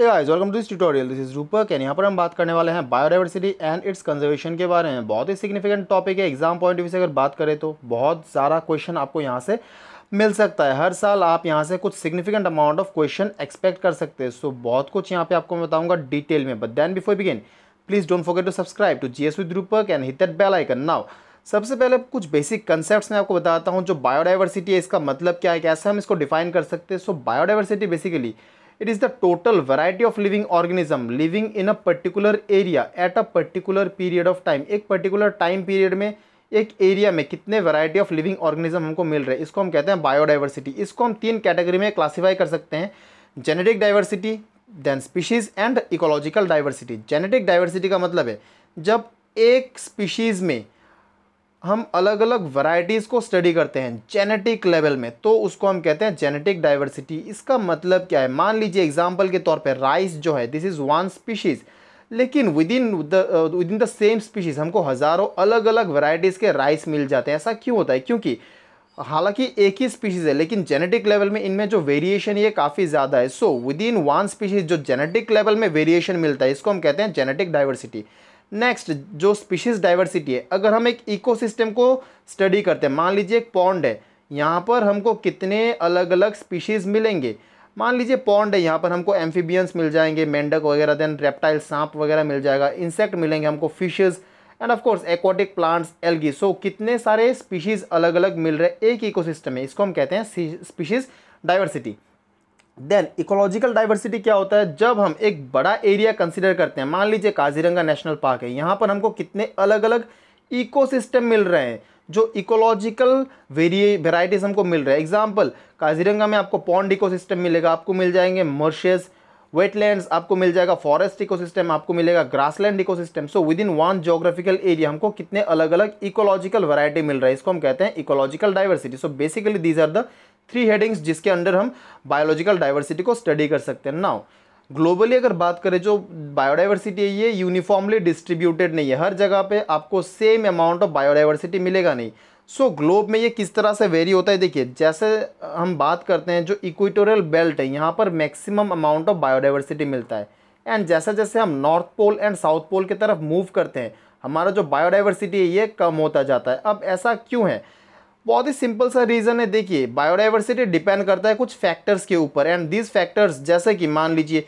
Hey guys welcome to this tutorial this is Rupak and यहाँ पर हम बात करने वाले हैं बायोडाइवर्सिटी एंड इट्स कंजर्वेशन के बारे में बहुत ही सिग्निफिकेंट टॉपिक है एग्जाम पॉइंट ऑफ व्यू से अगर बात करें तो बहुत सारा क्वेश्चन आपको यहाँ से मिल सकता है हर साल आप यहाँ से कुछ significant amount of question expect कर सकते हैं सो so, बहुत कुछ यहाँ पे आपको मैं बताऊँगा डिटेल में but then before begin please don't forget to subscribe to G S with Rupak and hit that bell icon now सबसे पहले कुछ बेसिक कंसेप्ट मैं आपको बताता हूँ जो बायोडाइवर्सिटी है इसका मतलब क्या है कैसे हम इसको डिफाइन कर सकते हैं so biodiversity basically it is the total variety of living organism living in a particular area at a particular period of time एक पर्टिकुलर टाइम पीरियड में एक एरिया में कितने वैरायटी ऑफ लिविंग ऑर्गेनिज्म हमको मिल रहे हैं इसको हम कहते हैं बायोडाइवर्सिटी इसको हम तीन कैटेगरी में क्लासीफाई कर सकते हैं genetic diversity then species and ecological diversity genetic diversity का मतलब है जब एक स्पीशीज़ में हम अलग अलग वैरायटीज़ को स्टडी करते हैं जेनेटिक लेवल में तो उसको हम कहते हैं जेनेटिक डाइवर्सिटी इसका मतलब क्या है मान लीजिए एग्जाम्पल के तौर पर राइस जो है दिस इज़ वन स्पीशीज़ लेकिन within the within the same species हमको हज़ारों अलग अलग वैरायटीज़ के राइस मिल जाते हैं ऐसा क्यों होता है क्योंकि हालांकि एक ही स्पीशीज़ है लेकिन जेनेटिक लेवल में इनमें जो वेरिएशन ये काफ़ी ज़्यादा है so within one species जो जेनेटिक लेवल में वेरिएशन मिलता है इसको हम कहते हैं जेनेटिक डाइवर्सिटी नेक्स्ट जो स्पीशीज डाइवर्सिटी है अगर हम एक इकोसिस्टम को स्टडी करते हैं मान लीजिए एक पॉन्ड है यहाँ पर हमको कितने अलग अलग स्पीशीज़ मिलेंगे मान लीजिए पॉन्ड है यहाँ पर हमको एम्फीबियंस मिल जाएंगे मेंढक वगैरह देन रेप्टाइल सांप वगैरह मिल जाएगा इंसेक्ट मिलेंगे हमको fishes and of course aquatic plants algae so कितने सारे स्पीशीज़ अलग अलग मिल रहे हैं एक इकोसिस्टम में इसको हम कहते हैं species diversity then ecological diversity क्या होता है जब हम एक बड़ा एरिया कंसिडर करते हैं मान लीजिए काजीरंगा नेशनल पार्क है यहाँ पर हमको कितने अलग अलग इकोसिस्टम मिल रहे हैं जो इकोलॉजिकल वेरिए वेराइटीज़ हमको मिल रहा है एग्जाम्पल काजीरंगा में आपको पॉन्ड इकोसिस्टम मिलेगा आपको मिल जाएंगे मर्शेज़ वेटलैंड्स आपको मिल जाएगा फॉरेस्ट इकोसिस्टम आपको मिलेगा grassland ecosystem so within one geographical area हमको कितने अलग अलग इकोलॉजिकल वैरायटी मिल रहा है इसको हम कहते हैं ecological diversity so basically these are the three headings जिसके अंडर हम बायोलॉजिकल डाइवर्सिटी को स्टडी कर सकते हैं नाउ ग्लोबली अगर बात करें जो बायोडाइवर्सिटी है ये यूनिफॉर्मली डिस्ट्रीब्यूटेड नहीं है हर जगह पे आपको सेम अमाउंट ऑफ बायोडाइवर्सिटी मिलेगा नहीं सो so, ग्लोब में ये किस तरह से वेरी होता है देखिए जैसे हम बात करते हैं जो इक्वेटोरियल बेल्ट है यहाँ पर मैक्सिमम अमाउंट ऑफ बायोडाइवर्सिटी मिलता है एंड जैसे जैसे हम north pole and south pole की तरफ मूव करते हैं हमारा जो बायोडाइवर्सिटी है ये कम होता जाता है अब ऐसा क्यों है बहुत ही सिंपल सा रीज़न है देखिए बायोडाइवर्सिटी डिपेंड करता है कुछ फैक्टर्स के ऊपर एंड दिस फैक्टर्स जैसे कि मान लीजिए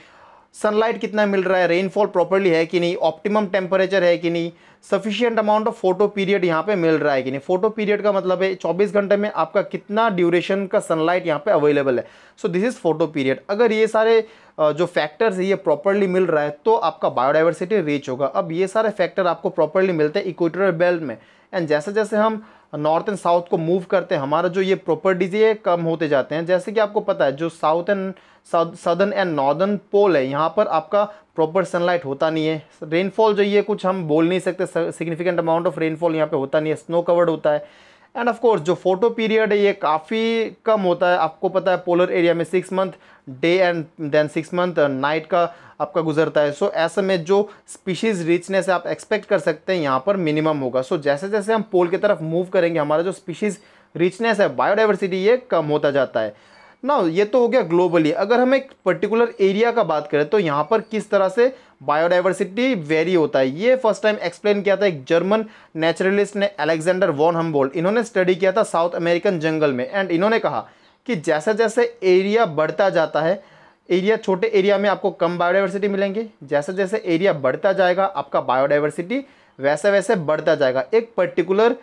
सनलाइट कितना मिल रहा है रेनफॉल प्रॉपरली है कि नहीं ऑप्टिमम टेम्परेचर है कि नहीं sufficient amount of photo period यहाँ पे मिल रहा है कि नहीं फोटो पीरियड का मतलब है 24 घंटे में आपका कितना ड्यूरेशन का सनलाइट यहाँ पे अवेलेबल है so this is photo period अगर ये सारे जो फैक्टर्स है ये प्रॉपरली मिल रहा है तो आपका बायोडाइवर्सिटी रीच होगा अब ये सारे फैक्टर आपको प्रॉपरली मिलते हैं इक्वेटोरियल बेल्ट में एंड जैसे जैसे हम नॉर्थ एंड साउथ को मूव करते हैं हमारा जो ये प्रॉपर्टीज़ ये कम होते जाते हैं जैसे कि आपको पता है जो south and southern and northern pole है यहाँ पर आपका प्रॉपर सनलाइट होता नहीं है रेनफॉल जो ये कुछ हम बोल नहीं सकते सिग्निफिकेंट अमाउंट ऑफ रेनफॉल यहाँ पे होता नहीं है स्नो कवर्ड होता है एंड ऑफ कोर्स जो फोटो पीरियड है ये काफ़ी कम होता है आपको पता है पोलर एरिया में six month day and then six month night का आपका गुजरता है सो so, ऐसे में जो स्पीशीज़ रिचनेस आप एक्सपेक्ट कर सकते हैं यहाँ पर मिनिमम होगा सो so, जैसे जैसे हम पोल की तरफ मूव करेंगे हमारा जो स्पीशीज़ रिचनेस है बायोडाइवर्सिटी ये कम होता जाता है ना ये तो हो गया ग्लोबली अगर हम एक पर्टिकुलर एरिया का बात करें तो यहाँ पर किस तरह से बायोडाइवर्सिटी वेरी होता है ये फर्स्ट टाइम एक्सप्लेन किया था एक जर्मन नेचुरलिस्ट ने अलेक्जेंडर वॉन हम्बोल्ट इन्होंने स्टडी किया था साउथ अमेरिकन जंगल में एंड इन्होंने कहा कि जैसे जैसे एरिया बढ़ता जाता है एरिया छोटे एरिया में आपको कम बायोडाइवर्सिटी मिलेंगे जैसे जैसे एरिया बढ़ता जाएगा आपका बायोडाइवर्सिटी वैसे वैसे बढ़ता जाएगा एक पर्टिकुलर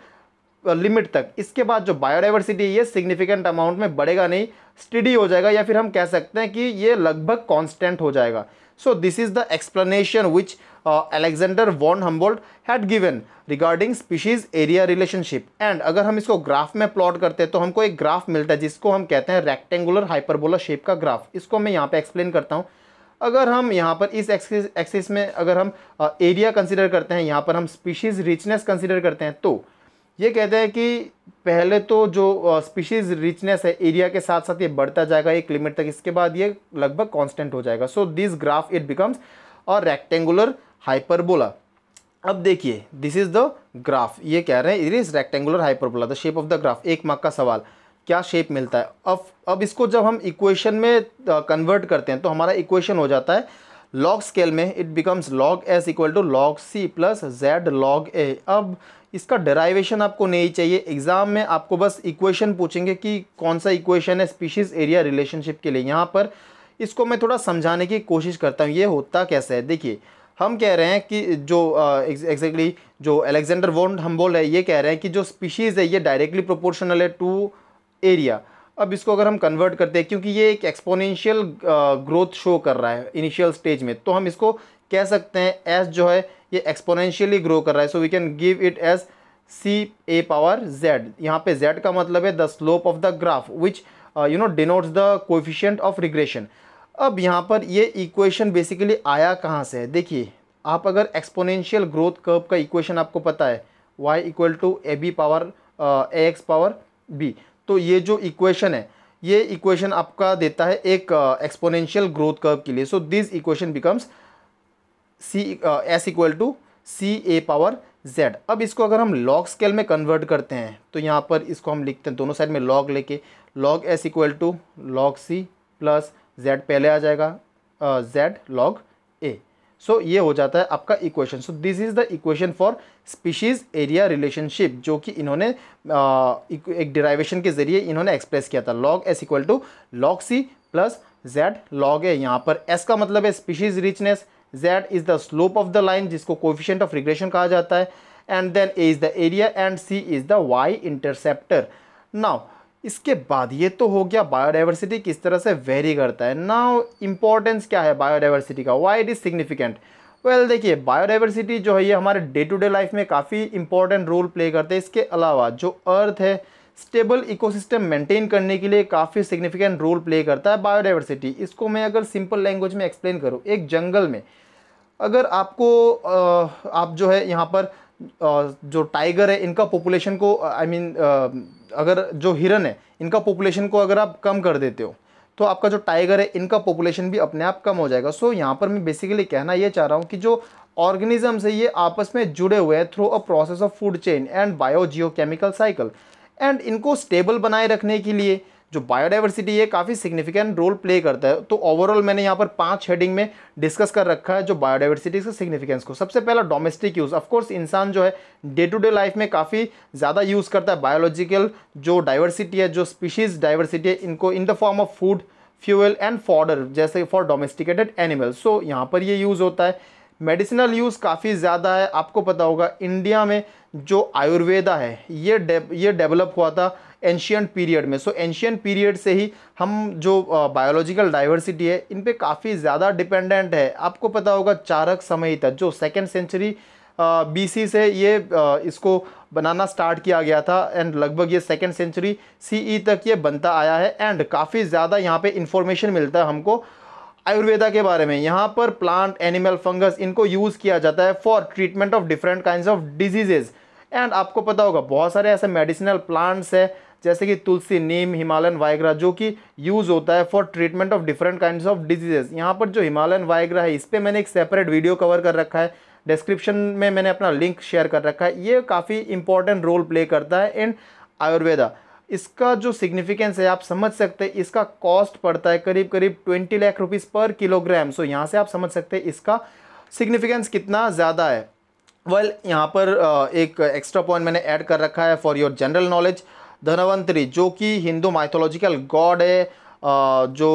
लिमिट तक इसके बाद जो बायोडाइवर्सिटी है ये सिग्निफिकेंट अमाउंट में बढ़ेगा नहीं स्टडी हो जाएगा या फिर हम कह सकते हैं कि ये लगभग कांस्टेंट हो जाएगा So this is the explanation which uh, Alexander von Humboldt had given regarding species area relationship. And agar hum isko graph mein plot karte hain to humko ek graph milta hai jisko hum kehte hain rectangular hyperbola shape ka graph isko main yahan pe explain karta hu अगर हम यहाँ पर इस axis axis में अगर हम area consider करते हैं यहाँ पर हम स्पीशीज़ रिचनेस कंसीडर करते हैं तो ये कहते हैं कि पहले तो जो स्पीशीज रिचनेस है एरिया के साथ साथ ये बढ़ता जाएगा एक लिमिट तक इसके बाद ये लगभग कांस्टेंट हो जाएगा so this graph it becomes a rectangular hyperbola अब देखिए दिस इज़ द ग्राफ ये कह रहे हैं it is rectangular hyperbola the shape of the graph एक मार्क का सवाल क्या शेप मिलता है अब अब इसको जब हम इक्वेशन में कन्वर्ट करते हैं तो हमारा इक्वेशन हो जाता है लॉग स्केल में it becomes log S equal to log C plus Z log A अब इसका डेराइवेशन आपको नहीं चाहिए एग्ज़ाम में आपको बस इक्वेशन पूछेंगे कि कौन सा इक्वेशन है स्पीशीज़ एरिया रिलेशनशिप के लिए यहाँ पर इसको मैं थोड़ा समझाने की कोशिश करता हूँ ये होता कैसे है देखिए हम कह रहे हैं कि जो एग्जैक्टली uh, जो एलेक्जेंडर वोन हम बोल रहे हैं ये कह रहे हैं कि जो स्पीशीज़ है ये डायरेक्टली प्रोपोर्शनल है टू एरिया अब इसको अगर हम कन्वर्ट करते हैं क्योंकि ये एक एक्सपोनेंशियल ग्रोथ शो कर रहा है इनिशियल स्टेज में तो हम इसको कह सकते हैं एस जो है ये एक्सपोनेंशियली ग्रो कर रहा है so we can give it as C A power Z यहाँ पे जेड का मतलब है the slope of the graph which you know denotes the coefficient of regression अब यहाँ पर ये इक्वेशन बेसिकली आया कहाँ से है देखिए आप अगर एक्सपोनेंशियल ग्रोथ कर्व का इक्वेशन आपको पता है y equal to a b power a x power b तो ये जो इक्वेशन है ये इक्वेशन आपका देता है एक एक्सपोनेंशियल ग्रोथ कर्व के लिए so this equation becomes c s equal to c A power z अब इसको अगर हम लॉग स्केल में कन्वर्ट करते हैं तो यहाँ पर इसको हम लिखते हैं दोनों साइड में लॉग लेके log S equal to log C plus z पहले आ जाएगा z log a so so, ये हो जाता है आपका equation so this is the equation for species area relationship जो कि इन्होंने आ, एक डिराइवेशन के ज़रिए इन्होंने एक्सप्रेस किया था log S equal to log C plus Z log a यहाँ पर एस का मतलब है species richness z is the slope of the line जिसको कोफिशेंट ऑफ रिग्रेशन कहा जाता है and then a is the area and c is the y interceptor now इसके बाद ये तो हो गया बायोडाइवर्सिटी किस तरह से वेरी करता है ना इम्पोर्टेंस क्या है बायोडाइवर्सिटी का why it is significant well देखिए बायोडाइवर्सिटी जो है ये हमारे डे टू डे लाइफ में काफ़ी इंपॉर्टेंट रोल प्ले करते हैं इसके अलावा जो अर्थ है स्टेबल इकोसिस्टम मेंटेन करने के लिए काफ़ी सिग्निफिकेंट रोल प्ले करता है बायोडाइवर्सिटी इसको मैं अगर सिंपल लैंग्वेज में एक्सप्लेन करूँ एक जंगल में अगर आपको आप जो है यहाँ पर जो टाइगर है इनका पॉपुलेशन को आई I मीन mean, अगर जो हिरन है इनका पॉपुलेशन को अगर आप कम कर देते हो तो आपका जो टाइगर है इनका पॉपुलेशन भी अपने आप कम हो जाएगा सो so, यहाँ पर मैं बेसिकली कहना ये चाह रहा हूँ कि जो ऑर्गेनिजम्स है ये आपस में जुड़े हुए हैं through a process of food chain and biogeochemical cycle and इनको स्टेबल बनाए रखने के लिए जो बायोडाइवर्सिटी है काफ़ी सिग्निफिकेंट रोल प्ले करता है तो ओवरऑल मैंने यहाँ पर पांच हेडिंग में डिस्कस कर रखा है जो बायोडाइवर्सिटी के सिग्निफिकेंस को सबसे पहला डोमेस्टिक यूज़ ऑफकोर्स इंसान जो है डे टू डे लाइफ में काफ़ी ज़्यादा यूज़ करता है बायोलॉजिकल जो डाइवर्सिटी है जो स्पीशीज़ डाइवर्सिटी है इनको in the form of food fuel and fodder जैसे फॉर डोमेस्टिकेटेड एनिमल्स सो यहाँ पर ये यूज़ होता है मेडिसिनल यूज़ काफ़ी ज़्यादा है आपको पता होगा इंडिया में जो आयुर्वेदा है ये डे, ये डेवलप हुआ था एंशियंट पीरियड में सो एंशियंट पीरियड से ही हम जो बायोलॉजिकल डाइवर्सिटी है इन पर काफ़ी ज़्यादा डिपेंडेंट है आपको पता होगा चारक समय तक जो सेकेंड सेंचुरी बीसी से ये इसको बनाना स्टार्ट किया गया था एंड लगभग ये सेकेंड सेंचुरी सीई तक ये बनता आया है एंड काफ़ी ज़्यादा यहाँ पे इंफॉर्मेशन मिलता है हमको आयुर्वेदा के बारे में यहाँ पर प्लांट एनिमल फंगस इनको यूज़ किया जाता है for treatment of different kind of diseases and आपको पता होगा बहुत सारे ऐसे मेडिसिनल प्लांट्स है जैसे कि तुलसी नीम हिमालयन वाइग्रा जो कि यूज़ होता है for treatment of different kind of diseases यहाँ पर जो हिमालयन वाइग्रा है इस पर मैंने एक सेपरेट वीडियो कवर कर रखा है डिस्क्रिप्शन में मैंने अपना लिंक शेयर कर रखा है ये काफ़ी इंपॉर्टेंट रोल प्ले करता है इन आयुर्वेदा इसका जो सिग्निफिकेंस है आप समझ सकते हैं इसका कॉस्ट पड़ता है करीब करीब twenty lakh rupees per kilogram so यहाँ से आप समझ सकते हैं इसका सिग्निफिकेंस कितना ज़्यादा है वेल well, यहाँ पर एक एक्स्ट्रा पॉइंट मैंने ऐड कर रखा है for your general knowledge Dhanvantari जो कि हिंदू माइथोलॉजिकल गॉड है जो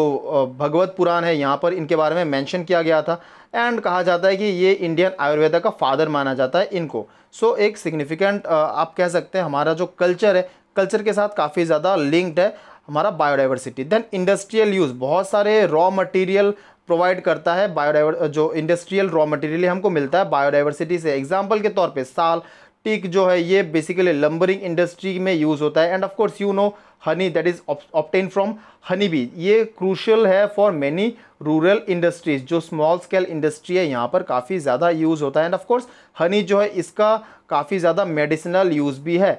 भगवत पुराण है यहाँ पर इनके बारे में मेंशन किया गया था एंड कहा जाता है कि ये इंडियन आयुर्वेदा का फादर माना जाता है इनको सो so, एक सिग्निफिकेंट आप कह सकते हैं हमारा जो कल्चर है कल्चर के साथ काफ़ी ज़्यादा लिंक्ड है हमारा बायोडाइवर्सिटी देन इंडस्ट्रियल यूज़ बहुत सारे रॉ मटेरियल प्रोवाइड करता है बायोडाइवर जो इंडस्ट्रियल रॉ मटेरियल हमको मिलता है बायोडाइवर्सिटी से एग्जाम्पल के तौर पे साल टिक जो है ये बेसिकली लंबरिंग इंडस्ट्री में यूज़ होता है and of course you know honey that is obtained from honey bee ये क्रूशल है फॉर मैनी रूरल इंडस्ट्रीज जो स्मॉल स्केल इंडस्ट्री है यहाँ पर काफ़ी ज़्यादा यूज़ होता है एंड ऑफकोर्स हनी जो है इसका काफ़ी ज़्यादा मेडिसिनल यूज़ भी है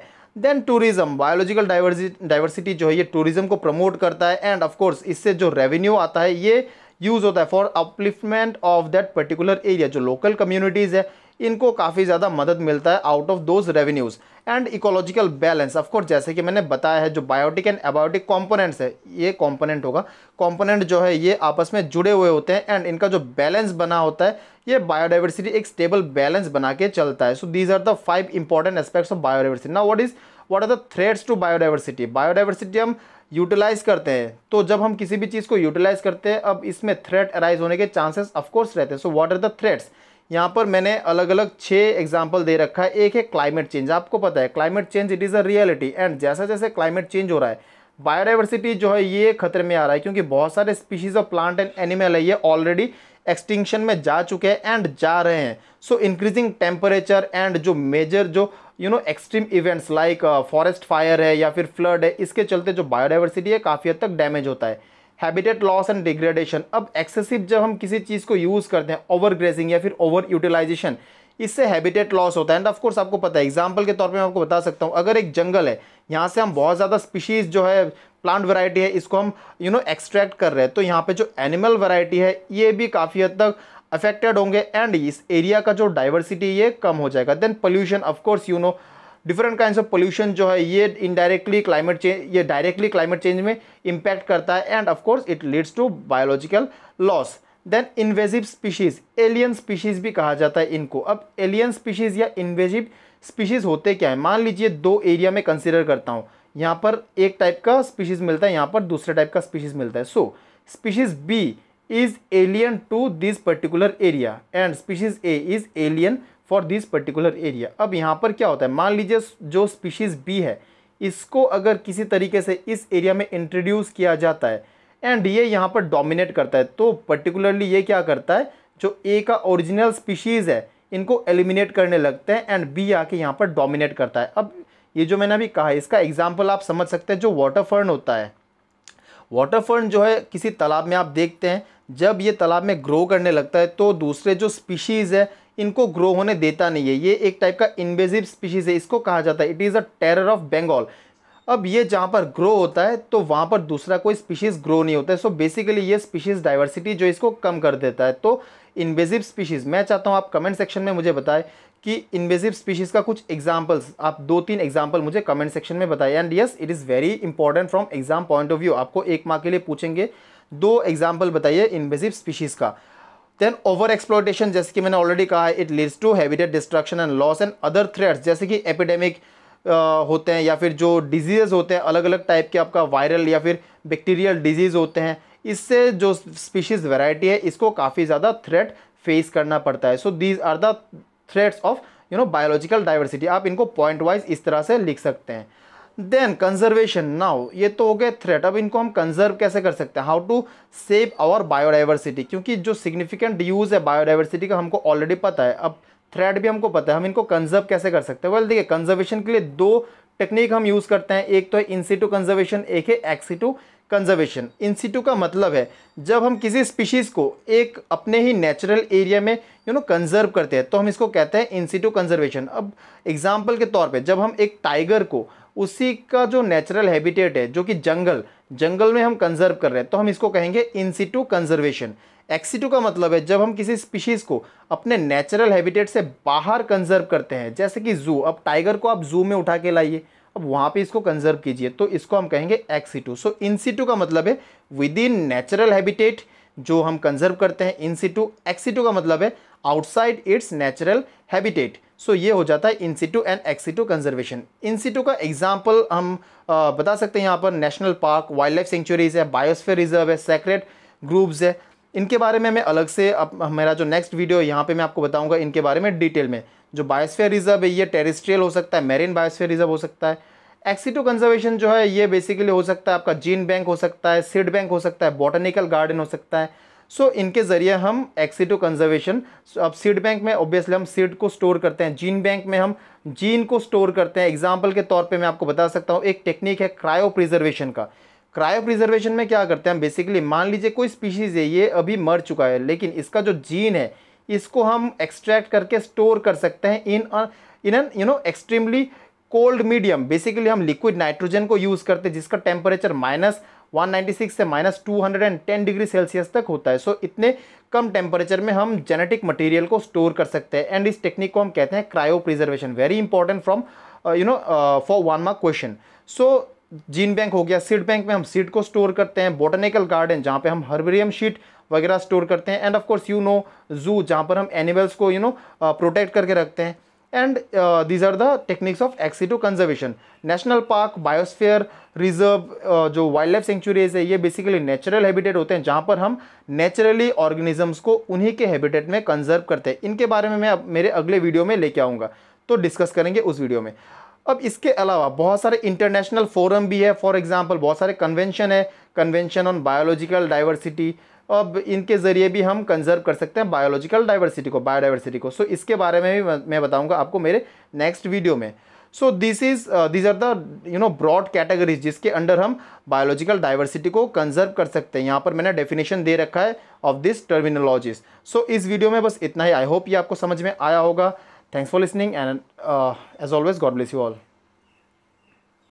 देन टूरिज्म बायोलॉजिकल डाइवर्सिटी जो है ये टूरिज्म को प्रमोट करता है एंड ऑफकोर्स इससे जो रेवेन्यू आता है ये यूज़ होता है for upliftment of that particular area जो लोकल कम्युनिटीज़ है इनको काफ़ी ज़्यादा मदद मिलता है out of those revenues and ecological balance of course जैसे कि मैंने बताया है जो बायोटिक एंड एबायोटिक कॉम्पोनेंट्स है ये कॉम्पोनेंट होगा कॉम्पोनेंट जो है ये आपस में जुड़े हुए होते हैं एंड इनका जो बैलेंस बना होता है ये बायोडाइवर्सिटी एक स्टेबल बैलेंस बना के चलता है so these are the five important aspects of biodiversity ना what is what are the threats to biodiversity biodiversity हम यूटिलाइज करते हैं तो जब हम किसी भी चीज़ को यूटिलाइज करते हैं अब इसमें थ्रेट अराइज होने के चांसेस ऑफकोर्स रहते हैं so what are the threats यहाँ पर मैंने अलग अलग छः एग्जाम्पल दे रखा है एक है क्लाइमेट चेंज आपको पता है climate change it is a reality and जैसा जैसे क्लाइमेट चेंज हो रहा है बायोडाइवर्सिटी जो है ये खतरे में आ रहा है क्योंकि बहुत सारे species of plant and animal है ये ऑलरेडी एक्सटिंक्शन में जा चुके हैं एंड जा रहे हैं सो इंक्रीजिंग टेम्परेचर एंड जो मेजर जो you know extreme events like forest fire है या फिर फ्लड है इसके चलते जो बायोडाइवर्सिटी है काफ़ी हद तक डैमेज होता है हैबिटेट लॉस एंड डिग्रेडेशन अब एक्सेसिव जब हम किसी चीज़ को यूज़ करते हैं ओवर ग्रेजिंग या फिर ओवर यूटिलाइजेशन इससे हैबिटेट लॉस होता है एंड ऑफकोर्स आपको पता है एग्जाम्पल के तौर पर मैं आपको बता सकता हूँ अगर एक जंगल है यहाँ से हम बहुत ज़्यादा स्पीशीज़ जो है प्लांट वैरायटी है इसको हम यू नो एक्सट्रैक्ट कर रहे हैं तो यहाँ पे जो एनिमल वैरायटी है ये भी काफ़ी हद तक अफेक्टेड होंगे एंड इस एरिया का जो डाइवर्सिटी ये कम हो जाएगा then pollution of course you know different kind of pollution जो है ये इनडायरेक्टली क्लाइमेट चेंज ये डायरेक्टली क्लाइमेट चेंज में इम्पैक्ट करता है and of course it leads to biological loss then invasive species alien species भी कहा जाता है इनको अब एलियन स्पीशीज या इन्वेजिव स्पीशीज होते क्या है मान लीजिए दो एरिया में कंसिडर करता हूँ यहाँ पर एक टाइप का स्पीशीज मिलता है यहाँ पर दूसरे टाइप का स्पीशीज मिलता है so species b is alien to this particular area and species a is alien for this particular area अब यहाँ पर क्या होता है मान लीजिए जो स्पीशीज़ बी है इसको अगर किसी तरीके से इस एरिया में इंट्रोड्यूस किया जाता है एंड ये यहाँ पर डोमिनेट करता है तो पर्टिकुलरली ये क्या करता है जो ए का ओरिजिनल स्पीशीज़ है इनको एलिमिनेट करने लगते हैं एंड बी आके यहाँ पर डोमिनेट करता है अब ये जो मैंने अभी कहा इसका एग्जाम्पल आप समझ सकते हैं जो वाटर फर्न होता है वाटर फर्न जो है किसी तालाब में आप देखते हैं जब ये तालाब में ग्रो करने लगता है तो दूसरे जो स्पीशीज़ है इनको ग्रो होने देता नहीं है ये एक टाइप का इन्वेजिव स्पीशीज़ है इसको कहा जाता है it is a terror of Bengal अब ये जहाँ पर ग्रो होता है तो वहाँ पर दूसरा कोई स्पीशीज़ ग्रो नहीं होता है सो बेसिकली ये स्पीशीज़ डाइवर्सिटी जो इसको कम कर देता है तो इन्वेजिव स्पीशीज़ मैं चाहता हूँ आप कमेंट सेक्शन में मुझे बताएं कि इन्वेजिव स्पीशीज़ का कुछ एग्जाम्पल्स आप दो तीन एग्जाम्पल मुझे कमेंट सेक्शन में बताएं and yes it is very important from exam point of view आपको एक माह के लिए पूछेंगे दो एग्जाम्पल बताइए इन्वेजिव स्पीशीज़ का देन ओवर एक्सप्लोटेशन जैसे कि मैंने ऑलरेडी कहा है it leads to habitat destruction and loss and other threats जैसे कि एपिडेमिक होते हैं या फिर जो डिजीज़ होते हैं अलग अलग टाइप के आपका वायरल या फिर बैक्टीरियल डिजीज़ होते हैं इससे जो स्पीशीज़ वेराइटी है इसको काफ़ी ज़्यादा थ्रेट फेस करना पड़ता है so these are the threats of you know biological diversity आप इनको पॉइंट वाइज इस तरह से लिख सकते हैं देन कंजर्वेशन नाउ ये तो हो गए थ्रेट अब इनको हम कंजर्व कैसे कर सकते हैं how to save our biodiversity क्योंकि जो सिग्निफिकेंट यूज़ है बायोडाइवर्सिटी का हमको ऑलरेडी पता है अब थ्रेट भी हमको पता है हम इनको कंजर्व कैसे कर सकते हैं वेल देखिए कंजर्वेशन के लिए दो टेक्निक हम यूज़ करते हैं एक तो है इंसिटू कंजर्वेशन एक है एक्सीटू कंजर्वेशन इंसिटू का मतलब है जब हम किसी स्पीशीज़ को एक अपने ही नेचुरल एरिया में यू नो कंजर्व करते हैं तो हम इसको कहते हैं इंसिटू कंजर्वेशन अब एग्जाम्पल के तौर पे जब हम एक टाइगर को उसी का जो नेचुरल हैबिटेट है जो कि जंगल जंगल में हम कंजर्व कर रहे हैं तो हम इसको कहेंगे इनसीटू कंजर्वेशन एक्सीटू का मतलब है जब हम किसी स्पीशीज़ को अपने नेचुरल हैबिटेट से बाहर कंजर्व करते हैं जैसे कि जू अब टाइगर को आप जू में उठा के लाइए अब वहाँ पे इसको कंजर्व कीजिए तो इसको हम कहेंगे एक्सीटू सो इनसीटू का मतलब है विद इन नेचुरल हैबिटेट जो हम कंजर्व करते हैं इनसीटू एक्सीटू का मतलब है outside its natural habitat so ये हो जाता है in situ and ex situ conservation in situ का एग्जाम्पल हम बता सकते हैं यहाँ पर national park wildlife sanctuaries है बायोस्फेयर रिजर्व है सेक्रेट ग्रुप्स है इनके बारे में मैं अलग से अब मेरा जो नेक्स्ट वीडियो यहाँ पे मैं आपको बताऊंगा इनके बारे में डिटेल में जो बायोस्फेयर रिजर्व है ये टेरिस्ट्रियल हो सकता है मेरीन बायोस्फेयर रिजर्व हो सकता है एक्सीटो कंजर्वेशन जो है ये बेसिकली हो सकता है आपका जीन बैंक हो सकता है सीड बैंक हो सकता है बॉटनिकल गार्डन हो सकता है सो so, इनके ज़रिए हम एक्सीटो कंजर्वेशन so, अब सीड बैंक में ऑब्वियसली हम सीड को स्टोर करते हैं जीन बैंक में हम जीन को स्टोर करते हैं एग्जाम्पल के तौर पे मैं आपको बता सकता हूँ एक टेक्निक है क्रायो प्रिजर्वेशन का क्रायो प्रिजर्वेशन में क्या करते हैं हम बेसिकली मान लीजिए कोई स्पीशीज़ है ये अभी मर चुका है लेकिन इसका जो जीन है इसको हम एक्सट्रैक्ट करके स्टोर कर सकते हैं in in an you know extremely cold medium basically हम लिक्विड नाइट्रोजन को यूज़ करते हैं जिसका टेम्परेचर माइनस 196 से माइनस टू डिग्री सेल्सियस तक होता है सो so, इतने कम टेम्परेचर में हम जेनेटिक मटेरियल को स्टोर कर सकते हैं एंड इस टेक्निक को हम कहते हैं cryopreservation very important from you know for one mark question so gene bank हो गया सीड बैंक में हम सीड को स्टोर करते हैं बोटनिकल गार्डन जहाँ पे हम हर्बेरियम शीट वगैरह स्टोर करते हैं and of course you know zoo जहाँ पर हम एनिमल्स को यू नो प्रोटेक्ट करके रखते हैं and these are the techniques of ex situ conservation national park biosphere reserve जो वाइल्ड लाइफ सेंचुरीज है ये बेसिकली नेचुरल हैबिटेट होते हैं जहाँ पर हम नेचुरली ऑर्गेनिजम्स को उन्हीं के हैबिटेट में कंजर्व करते हैं इनके बारे में मैं अब मेरे अगले वीडियो में लेके आऊँगा तो डिस्कस करेंगे उस वीडियो में अब इसके अलावा बहुत सारे इंटरनेशनल फोरम भी है फॉर एग्जाम्पल बहुत सारे कन्वेंशन है कन्वेंशन ऑन बायोलॉजिकल डाइवर्सिटी अब इनके ज़रिए भी हम कंजर्व कर सकते हैं बायोलॉजिकल डाइवर्सिटी को बायोडाइवर्सिटी को सो so, इसके बारे में भी मैं बताऊंगा आपको मेरे नेक्स्ट वीडियो में so this is these are the you know broad categories जिसके अंडर हम बायोलॉजिकल डाइवर्सिटी को कंजर्व कर सकते हैं यहाँ पर मैंने डेफिनेशन दे रखा है ऑफ दिस टर्मिनोलॉजीज सो इस वीडियो में बस इतना ही आई होप ये आपको समझ में आया होगा thanks for listening and as always God bless you all